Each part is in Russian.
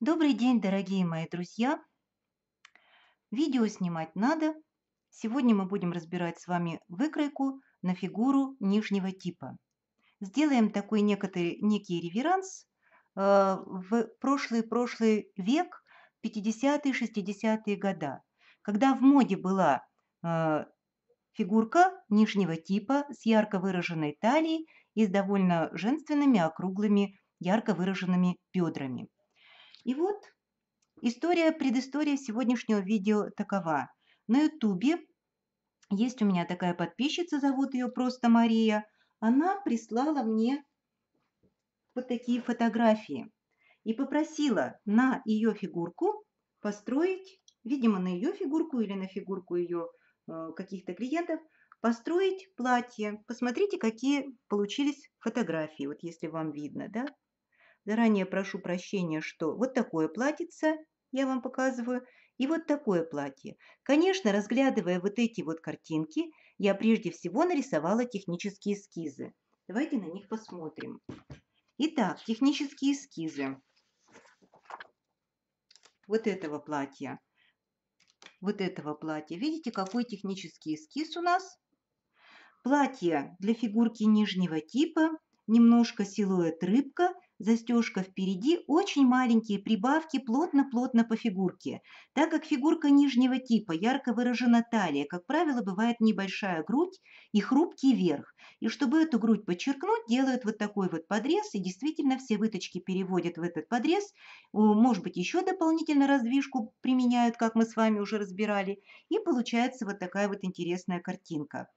Добрый день, дорогие мои друзья! Видео снимать надо. Сегодня мы будем разбирать с вами выкройку на фигуру нижнего типа. Сделаем такой некоторый, некий реверанс. Э, в прошлый-прошлый век, 50 60-е года, когда в моде была э, фигурка нижнего типа с ярко выраженной талией и с довольно женственными округлыми ярко выраженными бедрами. И вот история, предыстория сегодняшнего видео такова. На ютубе есть у меня такая подписчица, зовут ее просто Мария. Она прислала мне вот такие фотографии и попросила на ее фигурку построить, видимо, на ее фигурку или на фигурку ее э, каких-то клиентов, построить платье. Посмотрите, какие получились фотографии, вот если вам видно, да? Заранее прошу прощения, что вот такое платьице я вам показываю, и вот такое платье. Конечно, разглядывая вот эти вот картинки, я прежде всего нарисовала технические эскизы. Давайте на них посмотрим. Итак, технические эскизы вот этого платья. Вот этого платья. Видите, какой технический эскиз у нас? Платье для фигурки нижнего типа, немножко силуэт рыбка – застежка впереди, очень маленькие прибавки плотно-плотно по фигурке. Так как фигурка нижнего типа, ярко выражена талия, как правило, бывает небольшая грудь и хрупкий верх. И чтобы эту грудь подчеркнуть, делают вот такой вот подрез, и действительно все выточки переводят в этот подрез. Может быть, еще дополнительно раздвижку применяют, как мы с вами уже разбирали. И получается вот такая вот интересная картинка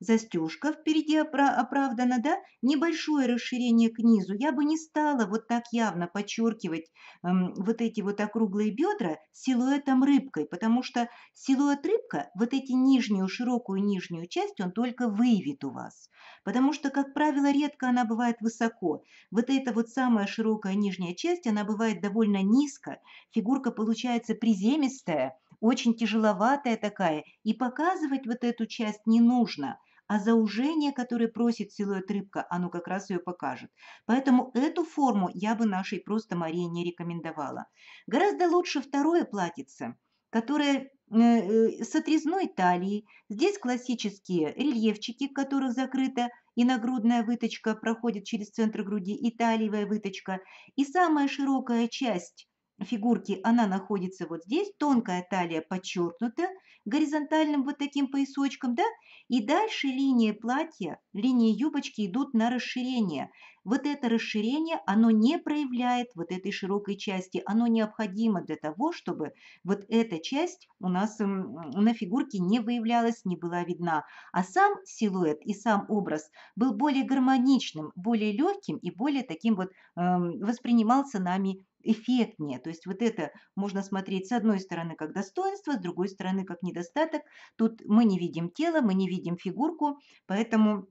застежка впереди оправдана, да, небольшое расширение к низу. Я бы не стала вот так явно подчеркивать эм, вот эти вот округлые бедра силуэтом рыбкой, потому что силуэт рыбка, вот эти нижнюю, широкую нижнюю часть, он только выявит у вас. Потому что, как правило, редко она бывает высоко. Вот эта вот самая широкая нижняя часть, она бывает довольно низко. Фигурка получается приземистая, очень тяжеловатая такая, и показывать вот эту часть не нужно – а заужение, которое просит силуэт рыбка, оно как раз ее покажет. Поэтому эту форму я бы нашей просто Марии не рекомендовала. Гораздо лучше второе платьице, которое э, э, с отрезной талией. Здесь классические рельефчики, в которых закрыта и нагрудная выточка проходит через центр груди, и талиевая выточка. И самая широкая часть фигурки она находится вот здесь, тонкая талия подчеркнута горизонтальным вот таким поясочком, да, и дальше линии платья, линии юбочки идут на расширение. Вот это расширение, оно не проявляет вот этой широкой части, оно необходимо для того, чтобы вот эта часть у нас эм, на фигурке не выявлялась, не была видна. А сам силуэт и сам образ был более гармоничным, более легким и более таким вот э, воспринимался нами эффектнее. То есть вот это можно смотреть с одной стороны как достоинство, с другой стороны как недостаток. Тут мы не видим тело, мы не видим фигурку, поэтому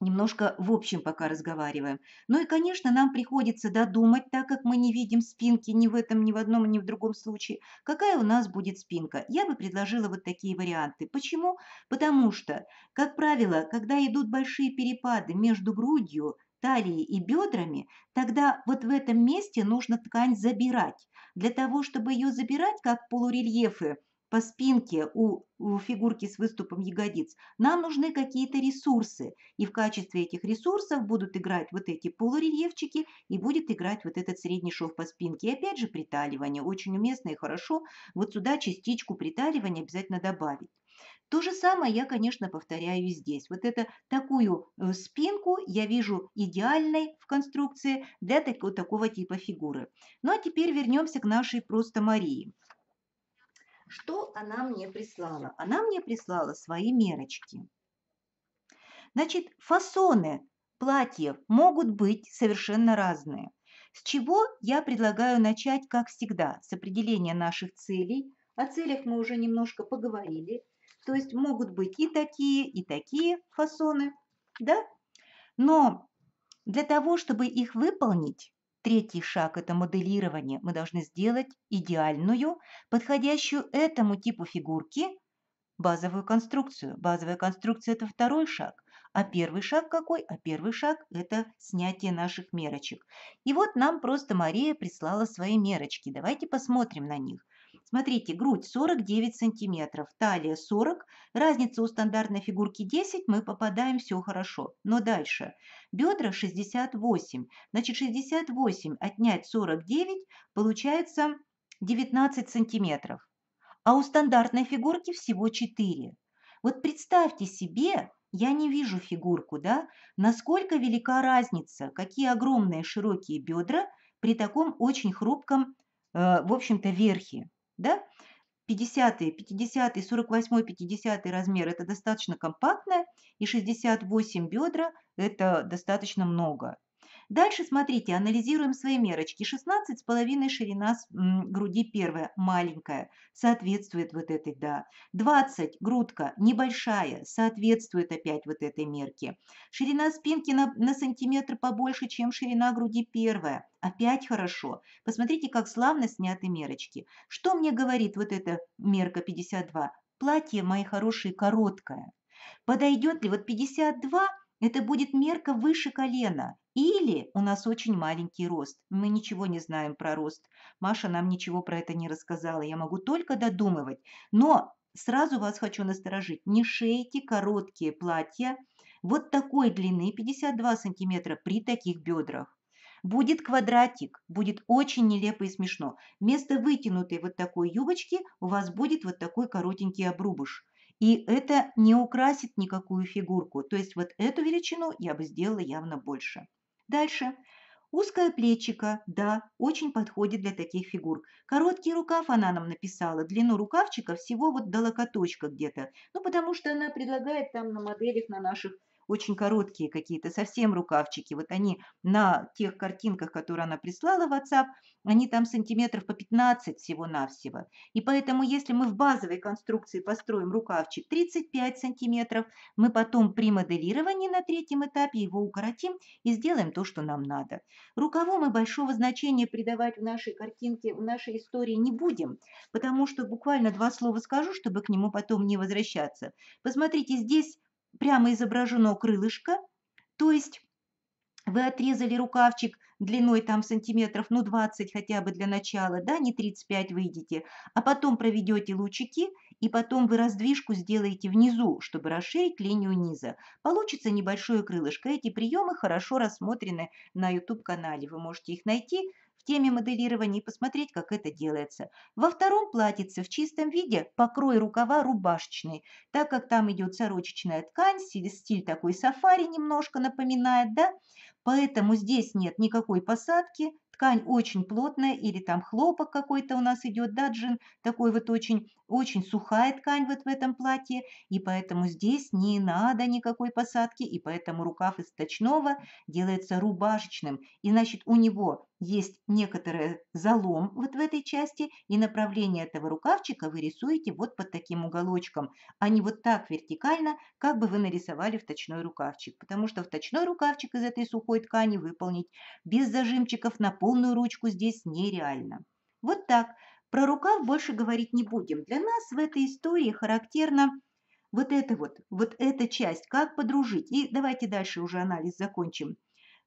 немножко в общем пока разговариваем. Ну и, конечно, нам приходится додумать, так как мы не видим спинки ни в этом, ни в одном, ни в другом случае, какая у нас будет спинка. Я бы предложила вот такие варианты. Почему? Потому что, как правило, когда идут большие перепады между грудью талией и бедрами, тогда вот в этом месте нужно ткань забирать. Для того, чтобы ее забирать, как полурельефы по спинке у, у фигурки с выступом ягодиц, нам нужны какие-то ресурсы. И в качестве этих ресурсов будут играть вот эти полурельефчики и будет играть вот этот средний шов по спинке. И опять же приталивание очень уместно и хорошо. Вот сюда частичку приталивания обязательно добавить. То же самое я, конечно, повторяю здесь. Вот это такую э, спинку я вижу идеальной в конструкции для такого, такого типа фигуры. Ну а теперь вернемся к нашей просто Марии. Что она мне прислала? Она мне прислала свои мерочки. Значит, фасоны платьев могут быть совершенно разные. С чего я предлагаю начать, как всегда, с определения наших целей. О целях мы уже немножко поговорили. То есть могут быть и такие, и такие фасоны, да? Но для того, чтобы их выполнить, третий шаг – это моделирование, мы должны сделать идеальную, подходящую этому типу фигурки базовую конструкцию. Базовая конструкция – это второй шаг. А первый шаг какой? А первый шаг – это снятие наших мерочек. И вот нам просто Мария прислала свои мерочки. Давайте посмотрим на них. Смотрите, грудь 49 сантиметров, талия 40, разница у стандартной фигурки 10, мы попадаем, все хорошо. Но дальше. Бедра 68. Значит, 68 отнять 49 получается 19 сантиметров. А у стандартной фигурки всего 4. Вот представьте себе, я не вижу фигурку, да, насколько велика разница, какие огромные широкие бедра при таком очень хрупком, э, в общем-то, верхе да, 50, 50, 48, 50 размер – это достаточно компактное и 68 бедра – это достаточно много. Дальше смотрите, анализируем свои мерочки. 16,5 ширина груди первая, маленькая, соответствует вот этой, да. 20, грудка небольшая, соответствует опять вот этой мерке. Ширина спинки на, на сантиметр побольше, чем ширина груди первая. Опять хорошо. Посмотрите, как славно сняты мерочки. Что мне говорит вот эта мерка 52? Платье, мои хорошие, короткое. Подойдет ли? Вот 52 это будет мерка выше колена. Или у нас очень маленький рост. Мы ничего не знаем про рост. Маша нам ничего про это не рассказала. Я могу только додумывать. Но сразу вас хочу насторожить. Не шейте короткие платья вот такой длины 52 сантиметра при таких бедрах. Будет квадратик, будет очень нелепо и смешно. Вместо вытянутой вот такой юбочки у вас будет вот такой коротенький обрубыш. И это не украсит никакую фигурку. То есть вот эту величину я бы сделала явно больше. Дальше. Узкое плечико, да, очень подходит для таких фигур. Короткий рукав она нам написала, длину рукавчика всего вот до локоточка где-то. Ну, потому что она предлагает там на моделях на наших очень короткие какие-то, совсем рукавчики. Вот они на тех картинках, которые она прислала в WhatsApp, они там сантиметров по 15 всего-навсего. И поэтому, если мы в базовой конструкции построим рукавчик 35 сантиметров, мы потом при моделировании на третьем этапе его укоротим и сделаем то, что нам надо. Рукаву мы большого значения придавать в нашей картинке, в нашей истории не будем, потому что буквально два слова скажу, чтобы к нему потом не возвращаться. Посмотрите, здесь прямо изображено крылышко, то есть вы отрезали рукавчик длиной там сантиметров, ну 20 хотя бы для начала, да, не 35 выйдете, а потом проведете лучики, и потом вы раздвижку сделаете внизу, чтобы расширить линию низа. Получится небольшое крылышко. Эти приемы хорошо рассмотрены на YouTube-канале, вы можете их найти, в теме моделирования и посмотреть, как это делается. Во втором платьице в чистом виде покрой рукава рубашечный, так как там идет сорочечная ткань, стиль, стиль такой сафари немножко напоминает, да? Поэтому здесь нет никакой посадки, ткань очень плотная или там хлопок какой-то у нас идет, да, такой вот очень очень сухая ткань вот в этом платье, и поэтому здесь не надо никакой посадки, и поэтому рукав из точного делается рубашечным. И значит, у него есть некоторый залом вот в этой части, и направление этого рукавчика вы рисуете вот под таким уголочком, а не вот так вертикально, как бы вы нарисовали вточной рукавчик, потому что вточной рукавчик из этой сухой ткани выполнить без зажимчиков на полную ручку здесь нереально. Вот так. Про рукав больше говорить не будем. Для нас в этой истории характерно вот эта вот, вот эта часть, как подружить. И давайте дальше уже анализ закончим.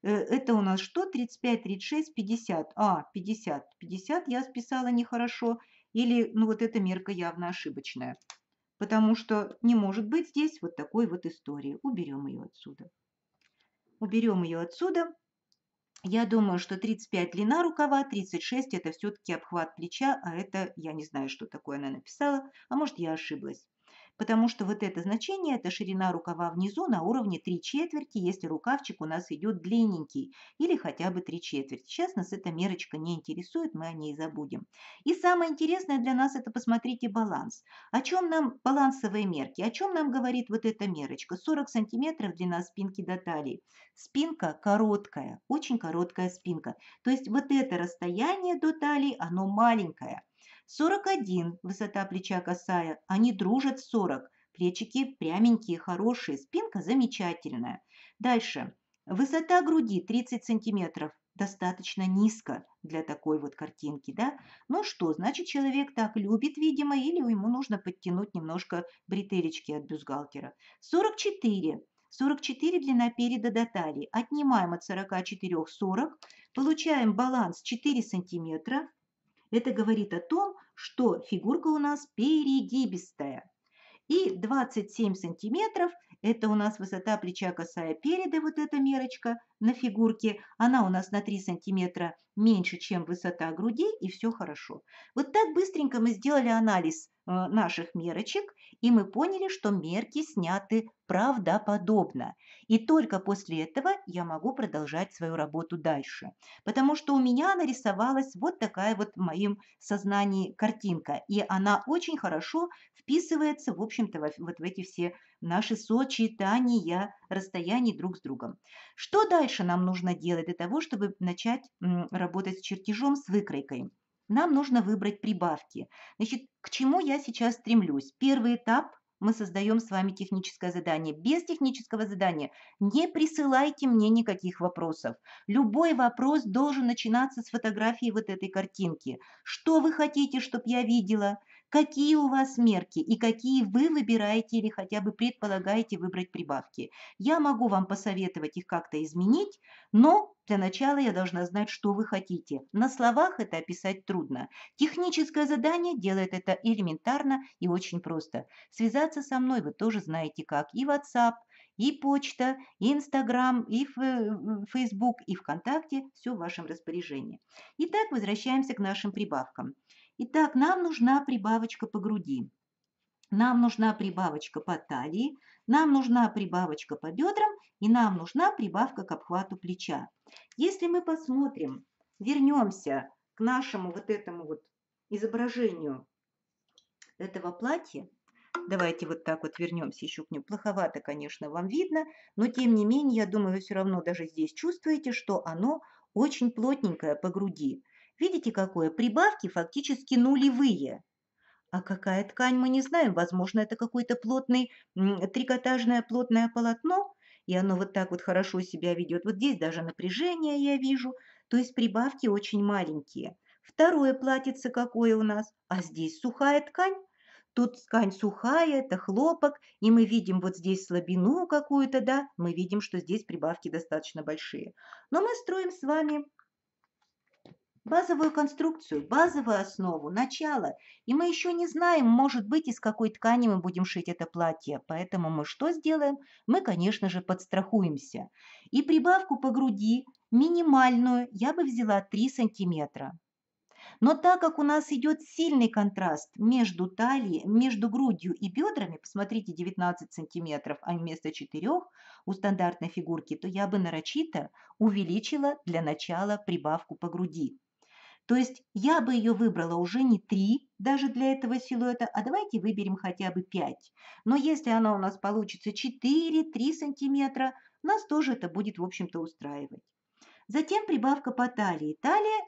Э, это у нас что? 35, 36, 50. А, 50. 50 я списала нехорошо. Или, ну, вот эта мерка явно ошибочная. Потому что не может быть здесь вот такой вот истории. Уберем ее отсюда. Уберем ее отсюда. Я думаю, что 35 длина рукава, 36 это все-таки обхват плеча, а это я не знаю, что такое она написала, а может я ошиблась потому что вот это значение – это ширина рукава внизу на уровне 3 четверти, если рукавчик у нас идет длинненький или хотя бы 3 четверти. Сейчас нас эта мерочка не интересует, мы о ней забудем. И самое интересное для нас – это посмотрите баланс. О чем нам балансовые мерки? О чем нам говорит вот эта мерочка? 40 сантиметров длина спинки до талии. Спинка короткая, очень короткая спинка. То есть вот это расстояние до талии, оно маленькое. 41, высота плеча косая, они дружат 40, плечики пряменькие, хорошие, спинка замечательная. Дальше, высота груди 30 сантиметров, достаточно низко для такой вот картинки, да? Ну что, значит, человек так любит, видимо, или ему нужно подтянуть немножко бретелечки от бюстгальтера. 44. 44 длина переда до талии. Отнимаем от 44 40, получаем баланс 4 сантиметра, это говорит о том, что фигурка у нас перегибистая. И 27 сантиметров – это у нас высота плеча косая переда, вот эта мерочка на фигурке. Она у нас на 3 сантиметра меньше, чем высота груди, и все хорошо. Вот так быстренько мы сделали анализ Э, наших мерочек, и мы поняли, что мерки сняты правдоподобно. И только после этого я могу продолжать свою работу дальше. Потому что у меня нарисовалась вот такая вот в моем сознании картинка, и она очень хорошо вписывается, в общем-то, вот в эти все наши сочетания расстояний друг с другом. Что дальше нам нужно делать для того, чтобы начать работать с чертежом, с выкройкой? нам нужно выбрать прибавки. Значит, к чему я сейчас стремлюсь? Первый этап мы создаем с вами техническое задание. Без технического задания не присылайте мне никаких вопросов. Любой вопрос должен начинаться с фотографии вот этой картинки. Что вы хотите, чтобы я видела? какие у вас мерки и какие вы выбираете или хотя бы предполагаете выбрать прибавки. Я могу вам посоветовать их как-то изменить, но для начала я должна знать, что вы хотите. На словах это описать трудно. Техническое задание делает это элементарно и очень просто. Связаться со мной вы тоже знаете как. И WhatsApp, и почта, и Instagram, и э, Facebook, и ВКонтакте. Все в вашем распоряжении. Итак, возвращаемся к нашим прибавкам. Итак, нам нужна прибавочка по груди. Нам нужна прибавочка по талии, нам нужна прибавочка по бедрам и нам нужна прибавка к обхвату плеча. Если мы посмотрим, вернемся к нашему вот этому вот изображению этого платья, Давайте вот так вот вернемся еще к нему. Плоховато, конечно, вам видно, но тем не менее, я думаю, вы все равно даже здесь чувствуете, что оно очень плотненькое по груди. Видите, какое? Прибавки фактически нулевые. А какая ткань, мы не знаем. Возможно, это какой-то плотный, трикотажное плотное полотно, и оно вот так вот хорошо себя ведет. Вот здесь даже напряжение я вижу. То есть прибавки очень маленькие. Второе платьице какое у нас? А здесь сухая ткань. Тут ткань сухая, это хлопок, и мы видим вот здесь слабину какую-то, да, мы видим, что здесь прибавки достаточно большие. Но мы строим с вами базовую конструкцию, базовую основу, начало. И мы еще не знаем, может быть, из какой ткани мы будем шить это платье. Поэтому мы что сделаем? Мы, конечно же, подстрахуемся. И прибавку по груди, минимальную, я бы взяла 3 сантиметра. Но так как у нас идет сильный контраст между талией, между грудью и бедрами, посмотрите, 19 сантиметров, а вместо 4 у стандартной фигурки, то я бы нарочито увеличила для начала прибавку по груди. То есть я бы ее выбрала уже не три, даже для этого силуэта, а давайте выберем хотя бы 5. Но если она у нас получится 4-3 сантиметра, нас тоже это будет, в общем-то, устраивать. Затем прибавка по талии. Талия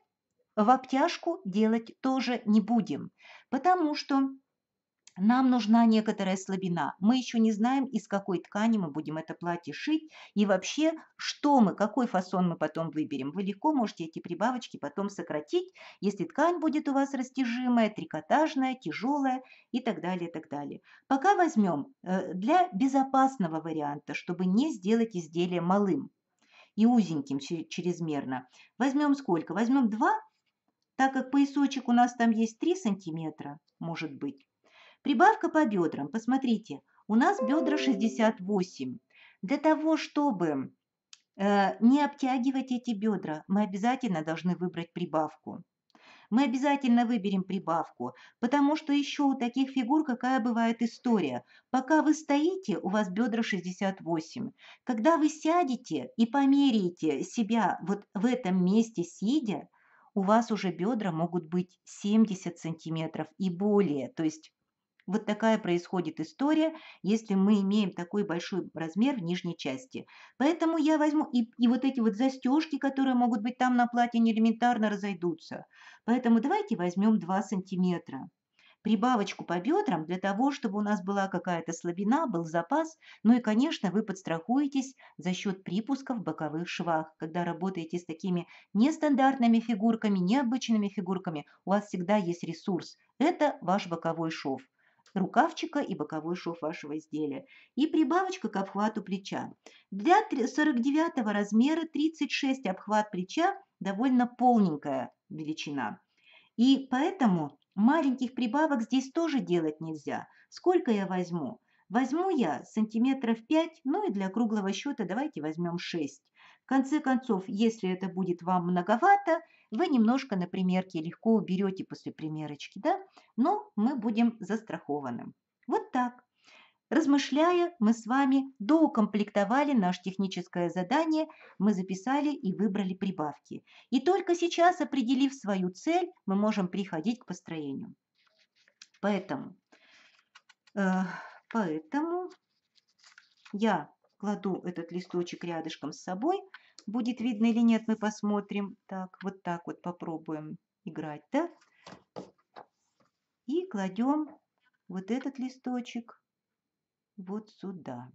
в обтяжку делать тоже не будем, потому что нам нужна некоторая слабина. Мы еще не знаем, из какой ткани мы будем это платье шить и вообще, что мы, какой фасон мы потом выберем. Вы легко можете эти прибавочки потом сократить, если ткань будет у вас растяжимая, трикотажная, тяжелая и так далее, и так далее. Пока возьмем э, для безопасного варианта, чтобы не сделать изделие малым и узеньким чрезмерно. Возьмем сколько? Возьмем 2, так как поясочек у нас там есть 3 сантиметра, может быть Прибавка по бедрам. Посмотрите, у нас бедра 68. Для того, чтобы э, не обтягивать эти бедра, мы обязательно должны выбрать прибавку. Мы обязательно выберем прибавку, потому что еще у таких фигур какая бывает история. Пока вы стоите, у вас бедра 68. Когда вы сядете и померяете себя вот в этом месте сидя, у вас уже бедра могут быть 70 сантиметров и более, то есть вот такая происходит история, если мы имеем такой большой размер в нижней части. Поэтому я возьму и, и вот эти вот застежки, которые могут быть там на платье, не элементарно разойдутся. Поэтому давайте возьмем 2 сантиметра. Прибавочку по бедрам для того, чтобы у нас была какая-то слабина, был запас. Ну и, конечно, вы подстрахуетесь за счет припусков в боковых швах. Когда работаете с такими нестандартными фигурками, необычными фигурками, у вас всегда есть ресурс. Это ваш боковой шов рукавчика и боковой шов вашего изделия. И прибавочка к обхвату плеча. Для 49 размера 36 обхват плеча довольно полненькая величина. И поэтому маленьких прибавок здесь тоже делать нельзя. Сколько я возьму? Возьму я сантиметров 5, ну и для круглого счета давайте возьмем 6. В конце концов, если это будет вам многовато, вы немножко на примерке легко уберете после примерочки, да? Но мы будем застрахованы. Вот так. Размышляя, мы с вами доукомплектовали наше техническое задание, мы записали и выбрали прибавки. И только сейчас, определив свою цель, мы можем приходить к построению. Поэтому, э, поэтому я кладу этот листочек рядышком с собой. Будет видно или нет, мы посмотрим. Так, вот так вот попробуем играть, да? И кладем вот этот листочек вот сюда.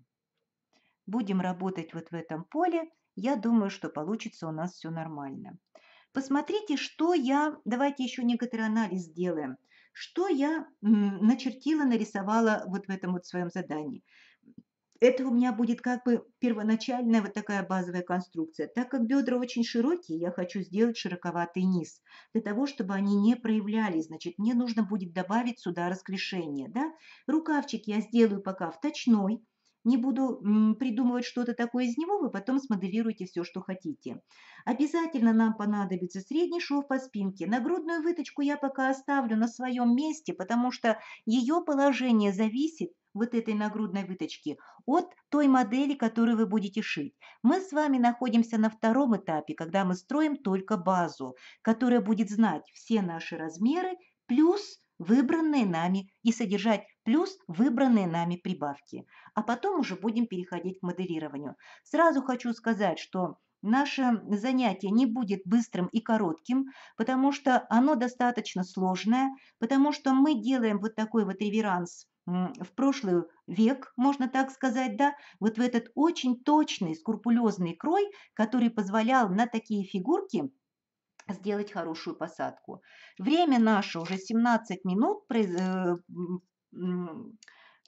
Будем работать вот в этом поле. Я думаю, что получится у нас все нормально. Посмотрите, что я... Давайте еще некоторый анализ сделаем. Что я начертила, нарисовала вот в этом вот своем задании. Это у меня будет как бы первоначальная вот такая базовая конструкция. Так как бедра очень широкие, я хочу сделать широковатый низ. Для того, чтобы они не проявлялись, значит, мне нужно будет добавить сюда раскрешение. Да? Рукавчик я сделаю пока вточной. Не буду придумывать что-то такое из него, вы потом смоделируете все, что хотите. Обязательно нам понадобится средний шов по спинке. Нагрудную выточку я пока оставлю на своем месте, потому что ее положение зависит вот этой нагрудной выточки от той модели, которую вы будете шить. Мы с вами находимся на втором этапе, когда мы строим только базу, которая будет знать все наши размеры плюс выбранные нами и содержать плюс выбранные нами прибавки. А потом уже будем переходить к моделированию. Сразу хочу сказать, что наше занятие не будет быстрым и коротким, потому что оно достаточно сложное, потому что мы делаем вот такой вот реверанс в прошлый век, можно так сказать, да, вот в этот очень точный, скрупулезный крой, который позволял на такие фигурки – сделать хорошую посадку. Время наше уже 17 минут, 17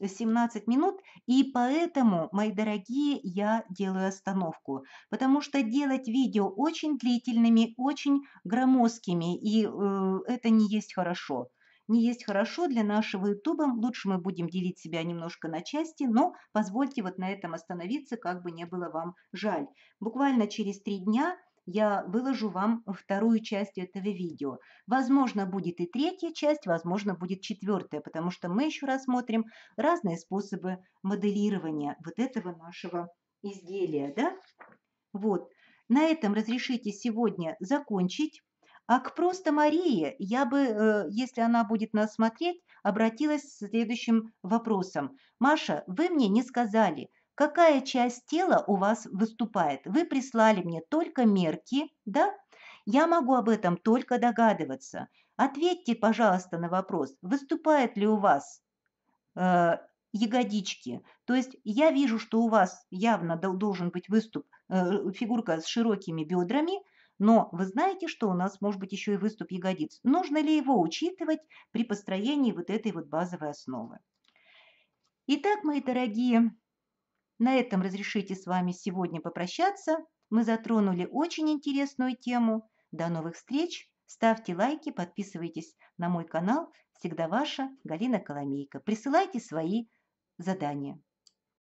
э, минут, и поэтому, мои дорогие, я делаю остановку, потому что делать видео очень длительными, очень громоздкими, и э, это не есть хорошо. Не есть хорошо для нашего YouTube. лучше мы будем делить себя немножко на части, но позвольте вот на этом остановиться, как бы не было вам жаль. Буквально через три дня – я выложу вам вторую часть этого видео. Возможно, будет и третья часть, возможно, будет четвертая, потому что мы еще рассмотрим разные способы моделирования вот этого нашего изделия. Да? Вот. На этом разрешите сегодня закончить. А к просто Марии я бы, э, если она будет нас смотреть, обратилась с следующим вопросом. «Маша, вы мне не сказали, какая часть тела у вас выступает. Вы прислали мне только мерки, да? Я могу об этом только догадываться. Ответьте, пожалуйста, на вопрос, выступает ли у вас э, ягодички. То есть я вижу, что у вас явно должен быть выступ, э, фигурка с широкими бедрами, но вы знаете, что у нас может быть еще и выступ ягодиц. Нужно ли его учитывать при построении вот этой вот базовой основы? Итак, мои дорогие, на этом разрешите с вами сегодня попрощаться. Мы затронули очень интересную тему. До новых встреч. Ставьте лайки, подписывайтесь на мой канал. Всегда ваша Галина Коломейка. Присылайте свои задания.